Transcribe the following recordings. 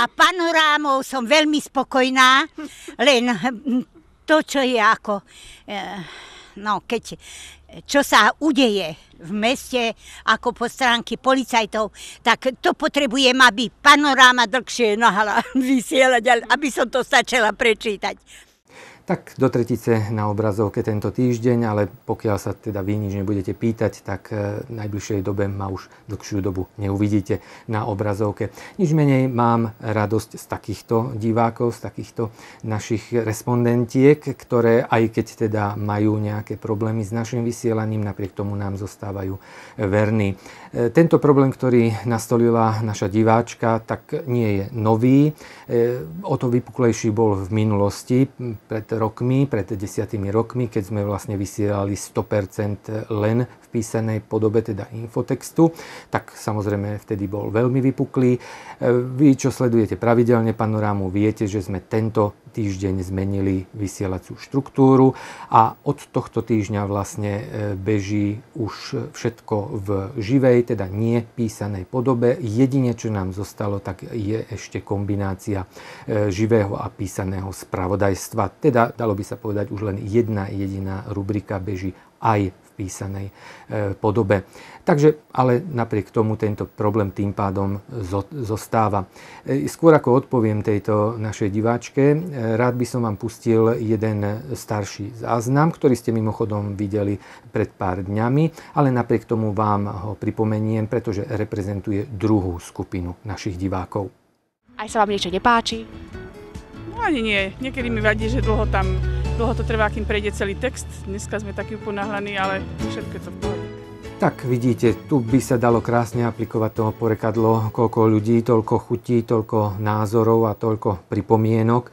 a panorámou som veľmi spokojná, len hm, to, čo je ako, eh, no keď, čo sa udeje v meste ako po stránky policajtov, tak to potrebujem, aby panoráma dlhšie nahala vysielať, aby som to stačila prečítať tak do tretice na obrazovke tento týždeň, ale pokiaľ sa teda vy nič nebudete pýtať, tak e, v najbližšej dobe ma už dlhšiu dobu neuvidíte na obrazovke. Nič menej mám radosť z takýchto divákov, z takýchto našich respondentiek, ktoré aj keď teda majú nejaké problémy s našim vysielaním, napriek tomu nám zostávajú verní. E, tento problém, ktorý nastolila naša diváčka, tak nie je nový. E, o to vypuklejší bol v minulosti, pred rokmi, pred desiatými rokmi, keď sme vlastne vysielali 100% len v písanej podobe, teda infotextu, tak samozrejme vtedy bol veľmi vypuklý. E, vy, čo sledujete pravidelne panorámu, viete, že sme tento týždeň zmenili vysielaciu štruktúru a od tohto týždňa vlastne e, beží už všetko v živej, teda nie písanej podobe. Jedine, čo nám zostalo, tak je ešte kombinácia e, živého a písaného spravodajstva. Teda, dalo by sa povedať, už len jedna jediná rubrika beží aj písanej e, podobe. Takže ale napriek tomu tento problém tým pádom zostáva. E, skôr ako odpoviem tejto našej diváčke, e, rád by som vám pustil jeden starší záznam, ktorý ste mimochodom videli pred pár dňami, ale napriek tomu vám ho pripomeniem, pretože reprezentuje druhú skupinu našich divákov. Aj sa vám niečo nepáči? No ani nie. Niekedy mi vadí, že dlho tam Dlho to trvá, kým prejde celý text. Dneska sme takí uponáhlaní, ale všetko je to v pohode. Tak vidíte, tu by sa dalo krásne aplikovať to porekadlo, koľko ľudí, toľko chutí, toľko názorov a toľko pripomienok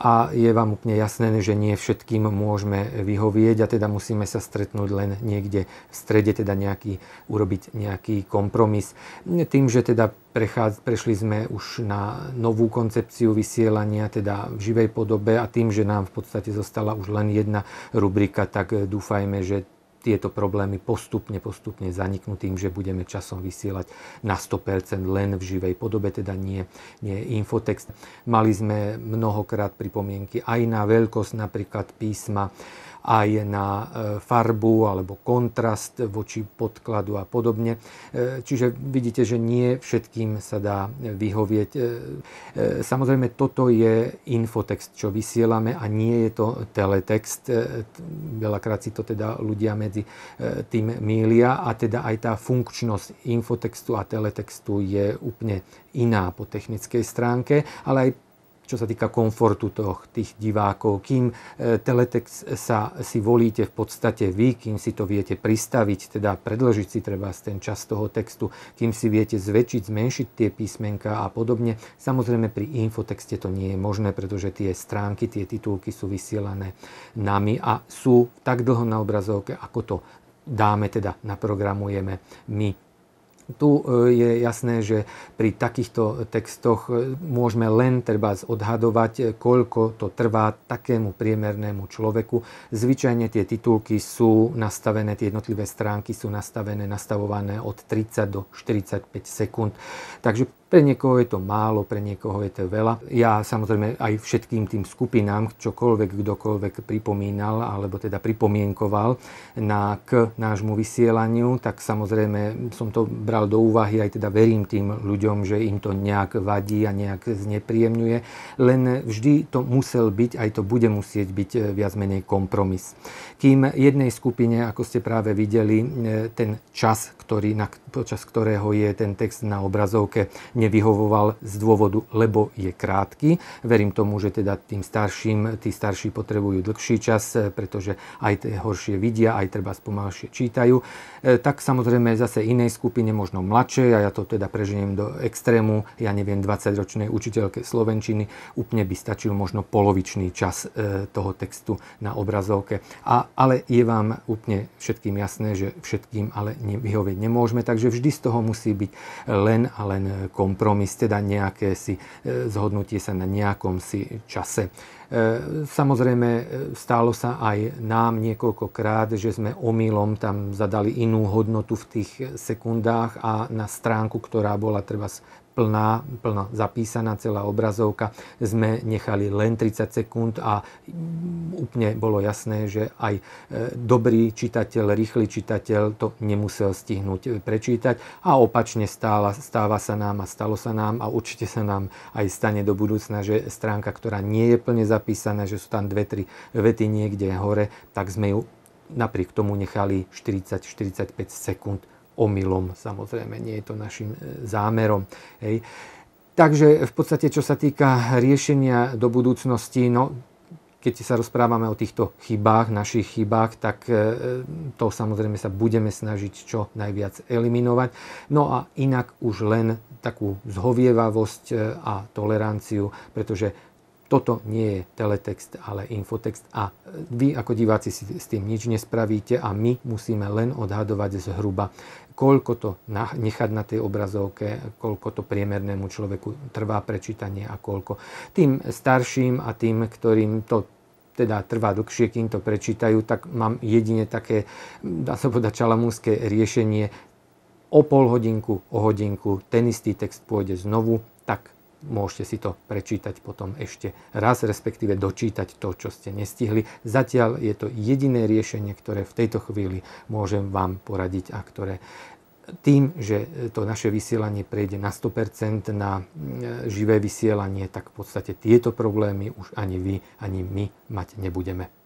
a je vám úplne jasné, že nie všetkým môžeme vyhovieť a teda musíme sa stretnúť len niekde v strede, teda nejaký, urobiť nejaký kompromis. Tým, že teda prechádz, prešli sme už na novú koncepciu vysielania, teda v živej podobe a tým, že nám v podstate zostala už len jedna rubrika, tak dúfajme, že tieto problémy postupne, postupne zaniknú tým, že budeme časom vysielať na 100% len v živej podobe, teda nie, nie infotext. Mali sme mnohokrát pripomienky aj na veľkosť napríklad písma, aj na e, farbu alebo kontrast voči podkladu a podobne. E, čiže vidíte, že nie všetkým sa dá e, vyhovieť. Samozrejme, toto je infotext, čo vysielame a nie je to teletext. Veľakrát si to teda ľudia medzi tým mília a teda aj tá funkčnosť infotextu a teletextu je úplne iná po technickej stránke, ale aj čo sa týka komfortu toho, tých divákov. Kým e, teletext sa si volíte v podstate vy, kým si to viete pristaviť, teda predložiť si treba ten čas toho textu, kým si viete zväčšiť, zmenšiť tie písmenka a podobne. Samozrejme pri infotexte to nie je možné, pretože tie stránky, tie titulky sú vysielané nami a sú tak dlho na obrazovke, ako to dáme, teda naprogramujeme my tu e, je jasné, že pri takýchto textoch e, môžeme len treba odhadovať, e, koľko to trvá takému priemernému človeku. Zvyčajne tie titulky sú nastavené, tie jednotlivé stránky sú nastavené, nastavované od 30 do 45 sekúnd. Takže pre niekoho je to málo, pre niekoho je to veľa. Ja samozrejme aj všetkým tým skupinám, čokoľvek, kdokoľvek pripomínal alebo teda pripomienkoval na k nášmu vysielaniu, tak samozrejme som to bral do úvahy aj teda verím tým ľuďom, že im to nejak vadí a nejak znepríjemňuje. Len vždy to musel byť, aj to bude musieť byť e, viac menej kompromis. Kým jednej skupine, ako ste práve videli, e, ten čas, ktorý, na, počas ktorého je ten text na obrazovke, nevyhovoval z dôvodu, lebo je krátky. Verím tomu, že teda tým starším, tí starší potrebujú dlhší čas, e, pretože aj tie horšie vidia, aj treba spomalšie čítajú. E, tak samozrejme zase inej skupine, možno mladšej, a ja to teda preženiem do extrému, ja neviem, 20-ročnej učiteľke slovenčiny, úplne by stačil možno polovičný čas e, toho textu na obrazovke. A, ale je vám úplne všetkým jasné, že všetkým ale vyhovieť nemôžeme, takže vždy z toho musí byť len a len komu kompromis, teda nejaké si e, zhodnutie sa na nejakom si čase. E, samozrejme, e, stálo sa aj nám niekoľkokrát, že sme omylom tam zadali inú hodnotu v tých sekundách a na stránku, ktorá bola treba plná, plná zapísaná celá obrazovka. Sme nechali len 30 sekúnd a úplne bolo jasné, že aj e, dobrý čitateľ, rýchly čitateľ to nemusel stihnúť e, prečítať a opačne stála, stáva sa nám a stalo sa nám a určite sa nám aj stane do budúcna, že stránka, ktorá nie je plne zapísaná, že sú tam dve, tri vety niekde hore, tak sme ju napriek tomu nechali 40-45 sekúnd omylom. Samozrejme, nie je to našim e, zámerom. Hej. Takže v podstate, čo sa týka riešenia do budúcnosti, no, keď sa rozprávame o týchto chybách, našich chybách, tak e, to samozrejme sa budeme snažiť čo najviac eliminovať. No a inak už len takú zhovievavosť e, a toleranciu, pretože toto nie je teletext, ale infotext a e, vy ako diváci si s tým nič nespravíte a my musíme len odhadovať zhruba, koľko to nechať na tej obrazovke, koľko to priemernému človeku trvá prečítanie a koľko. Tým starším a tým, ktorým to teda trvá dlhšie, kým to prečítajú, tak mám jedine také, mm, dá sa povedať, čalamúnske riešenie. O pol hodinku, o hodinku, ten istý text pôjde znovu, tak Môžete si to prečítať potom ešte raz, respektíve dočítať to, čo ste nestihli. Zatiaľ je to jediné riešenie, ktoré v tejto chvíli môžem vám poradiť a ktoré tým, že to naše vysielanie prejde na 100% na e, živé vysielanie, tak v podstate tieto problémy už ani vy, ani my mať nebudeme.